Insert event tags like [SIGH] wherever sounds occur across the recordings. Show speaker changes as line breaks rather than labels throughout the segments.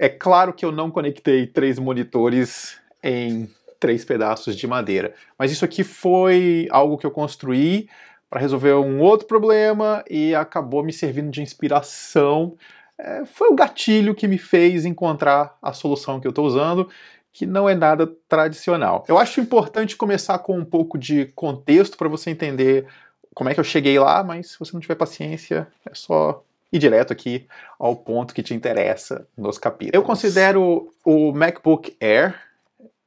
É claro que eu não conectei três monitores em três pedaços de madeira, mas isso aqui foi algo que eu construí para resolver um outro problema e acabou me servindo de inspiração. É, foi o gatilho que me fez encontrar a solução que eu estou usando, que não é nada tradicional. Eu acho importante começar com um pouco de contexto para você entender como é que eu cheguei lá, mas se você não tiver paciência, é só e direto aqui ao ponto que te interessa nos capítulos. Eu considero o MacBook Air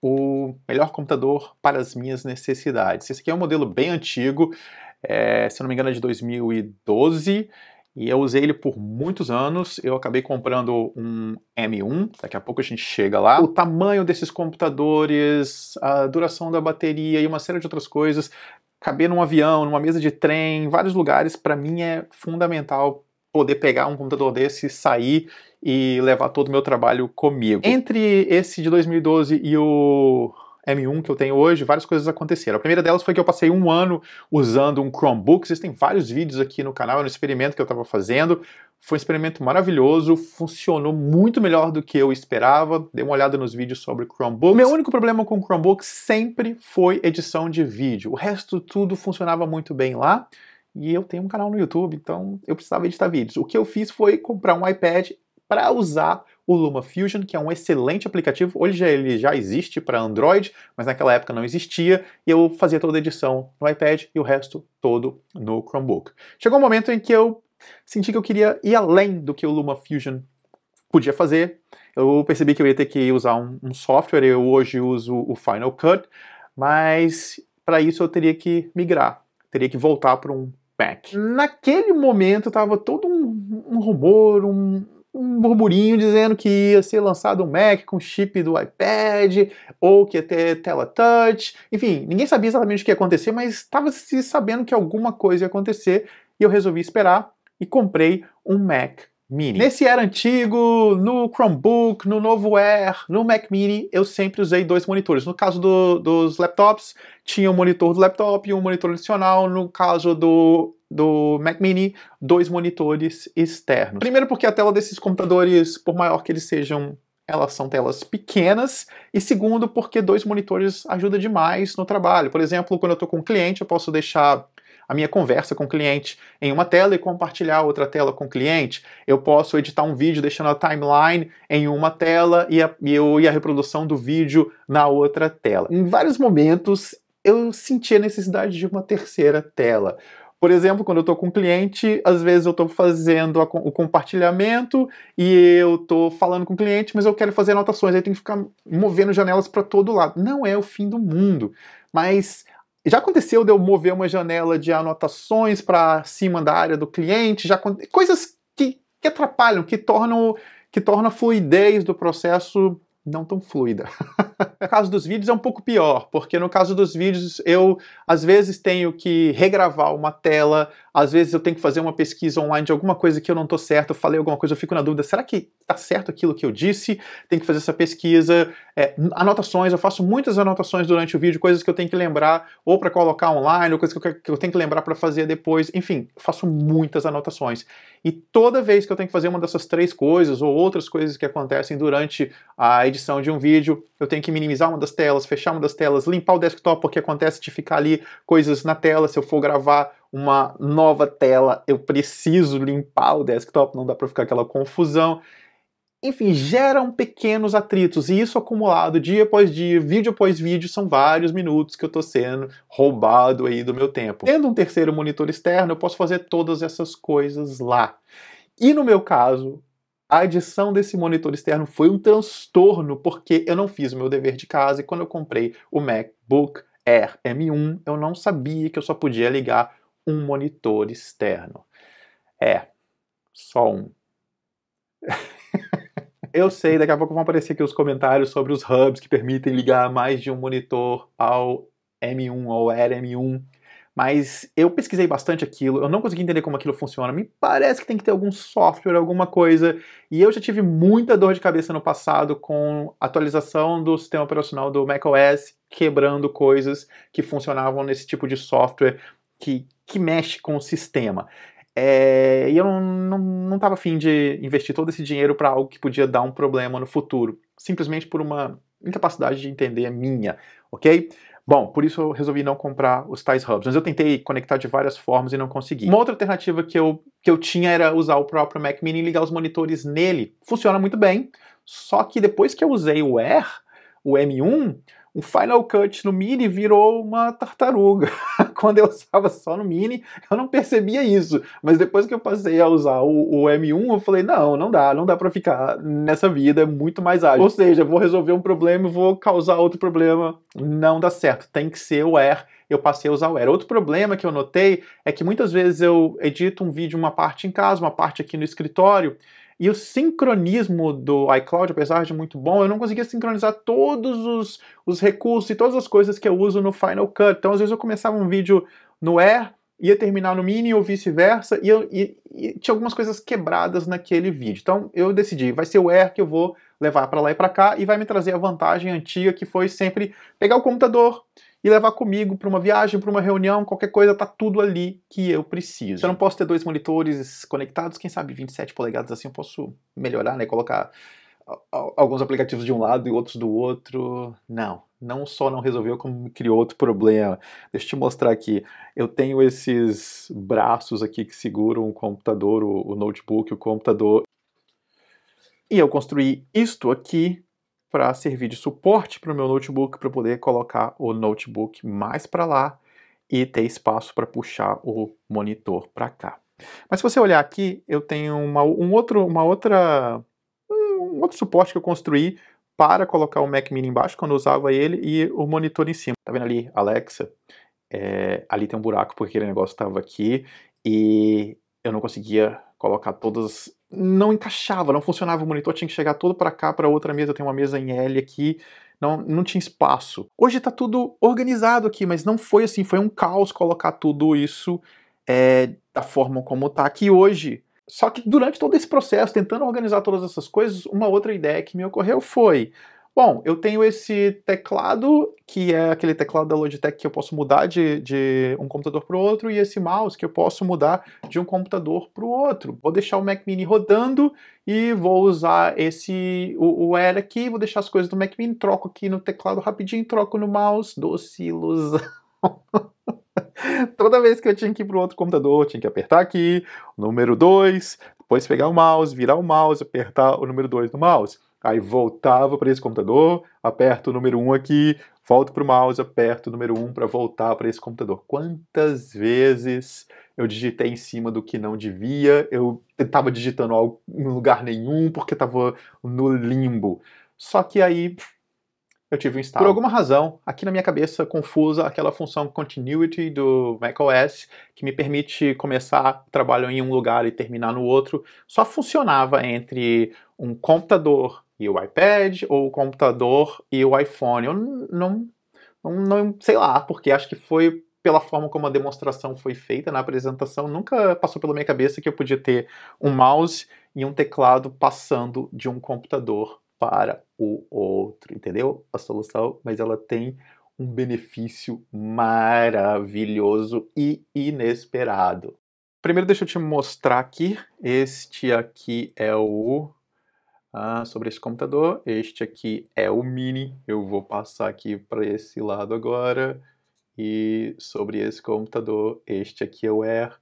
o melhor computador para as minhas necessidades. Esse aqui é um modelo bem antigo, é, se não me engano é de 2012, e eu usei ele por muitos anos. Eu acabei comprando um M1, daqui a pouco a gente chega lá. O tamanho desses computadores, a duração da bateria e uma série de outras coisas caber num avião, numa mesa de trem, em vários lugares, para mim é fundamental poder pegar um computador desse, sair e levar todo o meu trabalho comigo. Entre esse de 2012 e o M1 que eu tenho hoje, várias coisas aconteceram. A primeira delas foi que eu passei um ano usando um Chromebook. Vocês têm vários vídeos aqui no canal, no é experimento que eu estava fazendo. Foi um experimento maravilhoso, funcionou muito melhor do que eu esperava. Dei uma olhada nos vídeos sobre Chromebook. Meu único problema com o Chromebook sempre foi edição de vídeo. O resto tudo funcionava muito bem lá. E eu tenho um canal no YouTube, então eu precisava editar vídeos. O que eu fiz foi comprar um iPad para usar o LumaFusion, que é um excelente aplicativo. Hoje ele já existe para Android, mas naquela época não existia. E eu fazia toda a edição no iPad e o resto todo no Chromebook. Chegou um momento em que eu senti que eu queria ir além do que o LumaFusion podia fazer. Eu percebi que eu ia ter que usar um, um software. Eu hoje uso o Final Cut, mas para isso eu teria que migrar, teria que voltar para um Pack. Naquele momento estava todo um, um rumor, um, um murmurinho dizendo que ia ser lançado um Mac com chip do iPad, ou que ia ter tela touch. Enfim, ninguém sabia exatamente o que ia acontecer, mas estava se sabendo que alguma coisa ia acontecer e eu resolvi esperar e comprei um Mac Mini. Nesse era antigo, no Chromebook, no novo Air, no Mac Mini, eu sempre usei dois monitores. No caso do, dos laptops, tinha um monitor do laptop e um monitor adicional. No caso do, do Mac Mini, dois monitores externos. Primeiro porque a tela desses computadores, por maior que eles sejam, elas são telas pequenas, e segundo, porque dois monitores ajuda demais no trabalho. Por exemplo, quando eu estou com um cliente, eu posso deixar a minha conversa com o cliente em uma tela e compartilhar outra tela com o cliente. Eu posso editar um vídeo deixando a timeline em uma tela e a, e, eu, e a reprodução do vídeo na outra tela. Em vários momentos eu senti a necessidade de uma terceira tela. Por exemplo, quando eu estou com um cliente, às vezes eu estou fazendo a, o compartilhamento e eu estou falando com o cliente, mas eu quero fazer anotações, aí tem que ficar movendo janelas para todo lado. Não é o fim do mundo, mas já aconteceu de eu mover uma janela de anotações para cima da área do cliente, já coisas que, que atrapalham, que tornam que torna a fluidez do processo não tão fluida. [LAUGHS] no caso dos vídeos é um pouco pior, porque no caso dos vídeos eu às vezes tenho que regravar uma tela, às vezes eu tenho que fazer uma pesquisa online de alguma coisa que eu não estou certo, falei alguma coisa, eu fico na dúvida, será que está certo aquilo que eu disse? Tem que fazer essa pesquisa. É, anotações, eu faço muitas anotações durante o vídeo, coisas que eu tenho que lembrar ou para colocar online, ou coisas que eu, que eu tenho que lembrar para fazer depois. Enfim, faço muitas anotações. E toda vez que eu tenho que fazer uma dessas três coisas ou outras coisas que acontecem durante a edição de um vídeo, eu tenho que minimizar uma das telas, fechar uma das telas, limpar o desktop porque acontece de ficar ali coisas na tela se eu for gravar uma nova tela, eu preciso limpar o desktop, não dá para ficar aquela confusão. Enfim, geram pequenos atritos e isso acumulado dia após dia, vídeo após vídeo, são vários minutos que eu estou sendo roubado aí do meu tempo. Tendo um terceiro monitor externo, eu posso fazer todas essas coisas lá. E no meu caso, a adição desse monitor externo foi um transtorno porque eu não fiz o meu dever de casa e quando eu comprei o MacBook Air M1, eu não sabia que eu só podia ligar um monitor externo. É, só um. [LAUGHS] eu sei, daqui a pouco vão aparecer aqui os comentários sobre os hubs que permitem ligar mais de um monitor ao M1 ou rm 1 Mas eu pesquisei bastante aquilo, eu não consegui entender como aquilo funciona. Me parece que tem que ter algum software, alguma coisa. E eu já tive muita dor de cabeça no passado com atualização do sistema operacional do macOS, quebrando coisas que funcionavam nesse tipo de software que, que mexe com o sistema. É, e eu não estava afim de investir todo esse dinheiro para algo que podia dar um problema no futuro, simplesmente por uma incapacidade de entender minha, ok? Bom, por isso eu resolvi não comprar os tais hubs, mas eu tentei conectar de várias formas e não consegui. Uma outra alternativa que eu, que eu tinha era usar o próprio Mac Mini e ligar os monitores nele. Funciona muito bem, só que depois que eu usei o Air, o M1, o Final Cut no Mini virou uma tartaruga. [LAUGHS] Quando eu usava só no Mini, eu não percebia isso. Mas depois que eu passei a usar o, o M1, eu falei: não, não dá, não dá para ficar nessa vida, é muito mais ágil. Ou seja, vou resolver um problema e vou causar outro problema. Não dá certo, tem que ser o Air eu passei a usar o Air. Outro problema que eu notei é que muitas vezes eu edito um vídeo, uma parte em casa, uma parte aqui no escritório, e o sincronismo do iCloud, apesar de muito bom, eu não conseguia sincronizar todos os, os recursos e todas as coisas que eu uso no Final Cut. Então, às vezes, eu começava um vídeo no Air, ia terminar no Mini ou vice-versa, e, eu, e, e tinha algumas coisas quebradas naquele vídeo. Então, eu decidi, vai ser o Air que eu vou levar para lá e para cá, e vai me trazer a vantagem antiga que foi sempre pegar o computador e levar comigo para uma viagem, para uma reunião, qualquer coisa, tá tudo ali que eu preciso. Eu não posso ter dois monitores conectados, quem sabe 27 polegadas assim eu posso melhorar, né? Colocar alguns aplicativos de um lado e outros do outro. Não, não só não resolveu, como criou outro problema. Deixa eu te mostrar aqui. Eu tenho esses braços aqui que seguram o computador, o, notebook, o computador. E eu construí isto aqui para servir de suporte para o meu notebook, para poder colocar o notebook mais para lá e ter espaço para puxar o monitor para cá. Mas se você olhar aqui, eu tenho uma, um outro, uma outra, um outro suporte que eu construí para colocar o Mac Mini embaixo quando eu usava ele e o monitor em cima. Tá vendo ali, Alexa? É, ali tem um buraco porque aquele negócio estava aqui e eu não conseguia colocar todas. Não encaixava, não funcionava o monitor, tinha que chegar todo para cá, para outra mesa. Tem uma mesa em L aqui, não, não tinha espaço. Hoje está tudo organizado aqui, mas não foi assim, foi um caos colocar tudo isso é, da forma como está aqui hoje. Só que durante todo esse processo, tentando organizar todas essas coisas, uma outra ideia que me ocorreu foi: Bom, eu tenho esse teclado, que é aquele teclado da Logitech que eu posso mudar de, de um computador para o outro, e esse mouse que eu posso mudar de um computador para o outro. Vou deixar o Mac Mini rodando e vou usar esse o, o R aqui, vou deixar as coisas do Mac Mini, troco aqui no teclado rapidinho, troco no mouse, doce ilusão. [LAUGHS] Toda vez que eu tinha que ir para o outro computador, eu tinha que apertar aqui, número 2, depois pegar o mouse, virar o mouse, apertar o número 2 no mouse. Aí voltava para esse computador, aperto o número 1 aqui, volto para o mouse, aperto o número 1 para voltar para esse computador. Quantas vezes eu digitei em cima do que não devia, eu estava digitando algo em lugar nenhum porque estava no limbo. Só que aí eu tive um estalo. Por alguma razão, aqui na minha cabeça, confusa aquela função continuity do macOS, que me permite começar o trabalho em um lugar e terminar no outro, só funcionava entre um computador e o iPad, ou o computador e o iPhone. Eu não, não, não sei lá, porque acho que foi pela forma como a demonstração foi feita na apresentação, nunca passou pela minha cabeça que eu podia ter um mouse e um teclado passando de um computador para o outro, entendeu? A solução, mas ela tem um benefício maravilhoso e inesperado. Primeiro deixa eu te mostrar aqui, este aqui é o ah, sobre esse computador. Este aqui é o Mini, eu vou passar aqui para esse lado agora. E sobre esse computador, este aqui é o Air.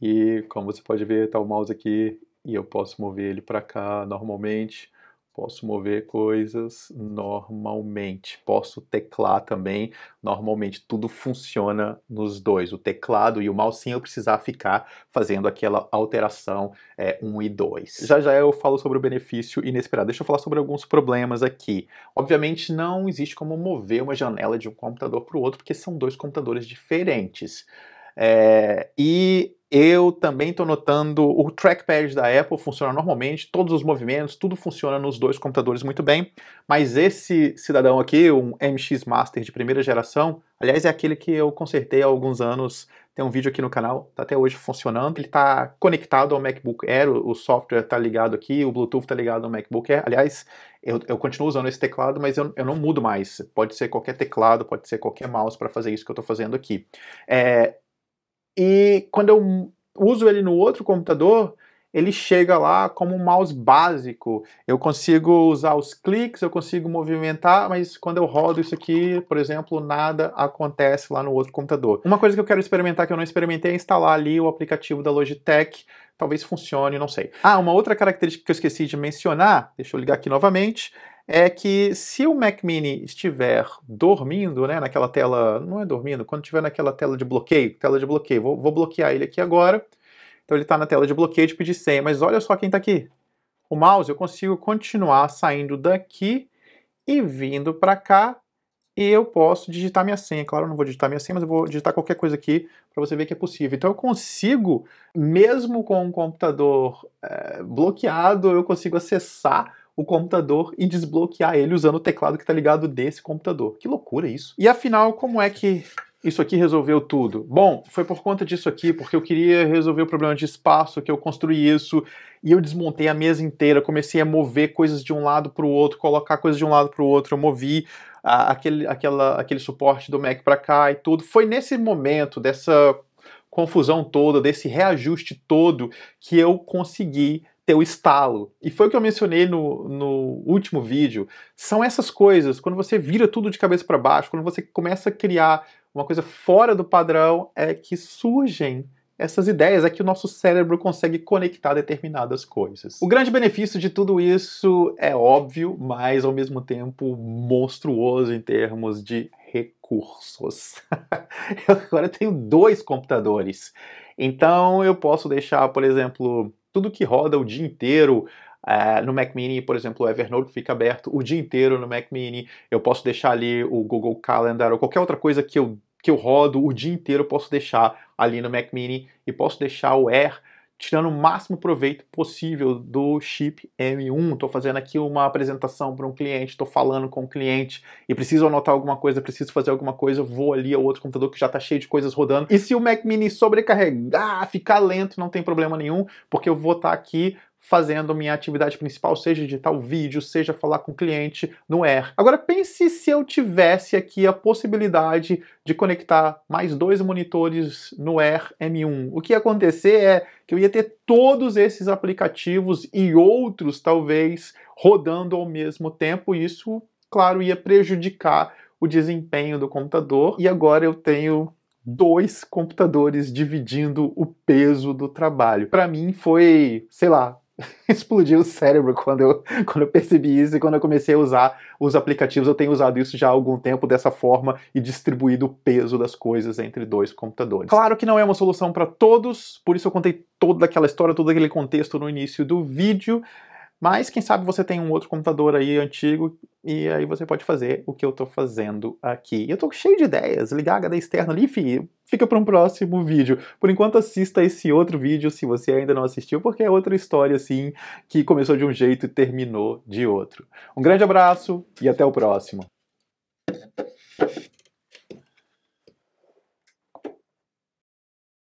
E como você pode ver, está o mouse aqui e eu posso mover ele para cá normalmente posso mover coisas normalmente, posso teclar também normalmente. Tudo funciona nos dois, o teclado e o mouse, sem eu precisar ficar fazendo aquela alteração é, 1 e 2. Já já eu falo sobre o benefício inesperado. Deixa eu falar sobre alguns problemas aqui. Obviamente não existe como mover uma janela de um computador para o outro, porque são dois computadores diferentes. É, e eu também estou notando o trackpad da Apple funciona normalmente, todos os movimentos, tudo funciona nos dois computadores muito bem, mas esse cidadão aqui, um MX Master de primeira geração, aliás, é aquele que eu consertei há alguns anos, tem um vídeo aqui no canal, tá até hoje funcionando, ele está conectado ao MacBook Air, o software está ligado aqui, o Bluetooth está ligado ao MacBook Air, aliás, eu, eu continuo usando esse teclado, mas eu, eu, não mudo mais, pode ser qualquer teclado, pode ser qualquer mouse para fazer isso que eu estou fazendo aqui. É, e quando eu uso ele no outro computador, ele chega lá como um mouse básico. Eu consigo usar os cliques, eu consigo movimentar, mas quando eu rodo isso aqui, por exemplo, nada acontece lá no outro computador. Uma coisa que eu quero experimentar que eu não experimentei é instalar ali o aplicativo da Logitech. Talvez funcione, não sei. Ah, uma outra característica que eu esqueci de mencionar, deixa eu ligar aqui novamente, é que se o Mac Mini estiver dormindo, né, naquela tela, não é dormindo, quando estiver naquela tela de bloqueio, tela de bloqueio, vou, vou bloquear ele aqui agora, então ele está na tela de bloqueio de pedir senha, mas olha só quem está aqui. O mouse eu consigo continuar saindo daqui e vindo para cá e eu posso digitar minha senha. Claro, eu não vou digitar minha senha, mas eu vou digitar qualquer coisa aqui para você ver que é possível. Então eu consigo, mesmo com o computador é, bloqueado, eu consigo acessar o computador e desbloquear ele usando o teclado que está ligado desse computador. Que loucura isso. E afinal, como é que isso aqui resolveu tudo? Bom, foi por conta disso aqui, porque eu queria resolver o problema de espaço, que eu construí isso e eu desmontei a mesa inteira, comecei a mover coisas de um lado para o outro, colocar coisas de um lado para o outro, eu movi aquele, aquela, aquele suporte do Mac para cá e tudo. Foi nesse momento dessa confusão toda, desse reajuste todo, que eu consegui ter o estalo. E foi o que eu mencionei no, no último vídeo. São essas coisas, quando você vira tudo de cabeça para baixo, quando você começa a criar uma coisa fora do padrão, é que surgem essas ideias, é que o nosso cérebro consegue conectar determinadas coisas. O grande benefício de tudo isso é óbvio, mas ao mesmo tempo monstruoso em termos de recursos. [LAUGHS] eu agora tenho dois computadores. Então eu posso deixar, por exemplo, tudo que roda o dia inteiro, eh, no Mac Mini, por exemplo, o Evernote fica aberto o dia inteiro no Mac Mini. Eu posso deixar ali o Google Calendar ou qualquer outra coisa que eu, que eu rodo o dia inteiro, eu posso deixar ali no Mac Mini e posso deixar o Air tirando o máximo proveito possível do chip M1. Estou fazendo aqui uma apresentação para um cliente, estou falando com o um cliente e preciso anotar alguma coisa, preciso fazer alguma coisa, vou ali ao outro computador que já está cheio de coisas rodando. E se o Mac Mini sobrecarregar, ficar lento, não tem problema nenhum, porque eu vou estar tá aqui fazendo minha atividade principal, seja editar o vídeo, seja falar com o cliente no Air. Agora pense se eu tivesse aqui a possibilidade de conectar mais dois monitores no Air M1. O que ia acontecer é que eu ia ter todos esses aplicativos e outros talvez rodando ao mesmo tempo, e isso, claro, ia prejudicar o desempenho do computador. E agora eu tenho dois computadores dividindo o peso do trabalho. Para mim foi, sei lá, [LAUGHS] explodiu o cérebro quando eu, [LAUGHS] quando eu percebi isso e quando eu comecei a usar os aplicativos. Eu tenho usado isso já há algum tempo dessa forma e distribuído o peso das coisas entre dois computadores. Claro que não é uma solução para todos, por isso eu contei toda aquela história, todo aquele contexto no início do vídeo. Mas quem sabe você tem um outro computador aí antigo e aí você pode fazer o que eu estou fazendo aqui. Eu estou cheio de ideias, ligar a HD externo ali, enfim, fica para um próximo vídeo. Por enquanto assista esse outro vídeo se você ainda não assistiu, porque é outra história assim que começou de um jeito e terminou de outro. Um grande abraço e até o próximo.